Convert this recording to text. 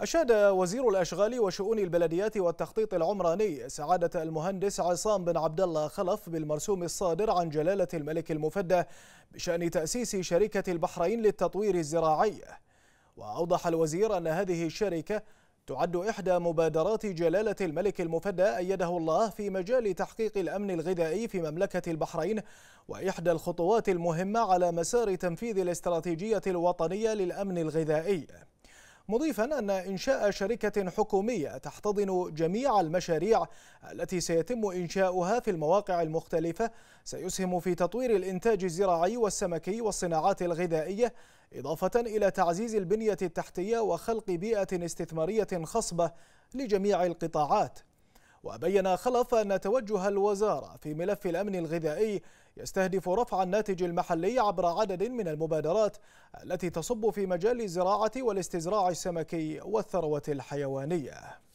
أشاد وزير الأشغال وشؤون البلديات والتخطيط العمراني سعادة المهندس عصام بن عبد الله خلف بالمرسوم الصادر عن جلالة الملك المفدى بشأن تأسيس شركة البحرين للتطوير الزراعي وأوضح الوزير أن هذه الشركة تعد إحدى مبادرات جلالة الملك المفدى أيده الله في مجال تحقيق الأمن الغذائي في مملكة البحرين وإحدى الخطوات المهمة على مسار تنفيذ الاستراتيجية الوطنية للأمن الغذائي مضيفا أن إنشاء شركة حكومية تحتضن جميع المشاريع التي سيتم إنشاؤها في المواقع المختلفة سيسهم في تطوير الإنتاج الزراعي والسمكي والصناعات الغذائية إضافة إلى تعزيز البنية التحتية وخلق بيئة استثمارية خصبة لجميع القطاعات وبين خلف أن توجه الوزارة في ملف الأمن الغذائي يستهدف رفع الناتج المحلي عبر عدد من المبادرات التي تصب في مجال الزراعة والاستزراع السمكي والثروة الحيوانية